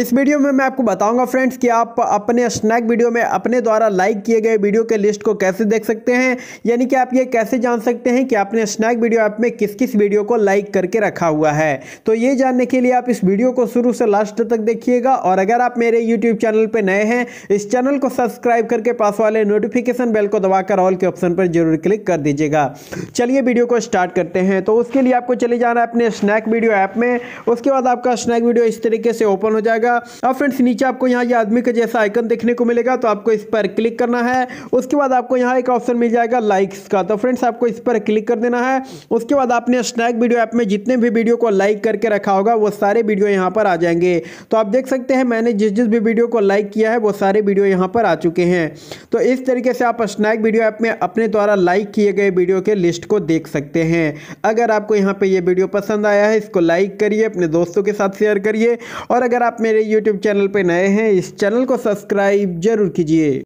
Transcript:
इस वीडियो में मैं आपको बताऊंगा फ्रेंड्स कि आप अपने स्नैक वीडियो में अपने द्वारा लाइक किए गए वीडियो के लिस्ट को कैसे देख सकते हैं यानी कि आप ये कैसे जान सकते हैं कि आपने स्नैक वीडियो ऐप में किस किस वीडियो को लाइक करके रखा हुआ है तो ये जानने के लिए आप इस वीडियो को शुरू से लास्ट तक देखिएगा और अगर आप मेरे यूट्यूब चैनल पर नए हैं इस चैनल को सब्सक्राइब करके पास वाले नोटिफिकेशन बेल को दबाकर ऑल के ऑप्शन पर जरूर क्लिक कर दीजिएगा चलिए वीडियो को स्टार्ट करते हैं तो उसके लिए आपको चले जाना है अपने स्नैक वीडियो ऐप में उसके बाद आपका स्नैक वीडियो इस तरीके से ओपन हो जाएगा जाएगा अब फ्रेंड्स नीचे आपको यहाँ ये आदमी का जैसा आइकन देखने को मिलेगा तो आपको इस पर क्लिक करना है उसके बाद आपको यहाँ एक ऑप्शन मिल जाएगा लाइक्स का तो फ्रेंड्स आपको इस पर क्लिक कर देना है उसके बाद आपने स्नैक वीडियो ऐप में जितने भी वीडियो को लाइक करके रखा होगा वो सारे वीडियो यहाँ पर आ जाएंगे तो आप देख सकते हैं मैंने जिस जिस भी वीडियो को लाइक किया है वो सारे वीडियो यहाँ पर आ चुके हैं तो इस तरीके से आप स्नैक वीडियो ऐप में अपने द्वारा लाइक किए गए वीडियो के लिस्ट को देख सकते हैं अगर आपको यहाँ पर यह वीडियो पसंद आया है इसको लाइक करिए अपने दोस्तों के साथ शेयर करिए और अगर आप मेरे मेरे यूट्यूब चैनल पर नए हैं इस चैनल को सब्सक्राइब जरूर कीजिए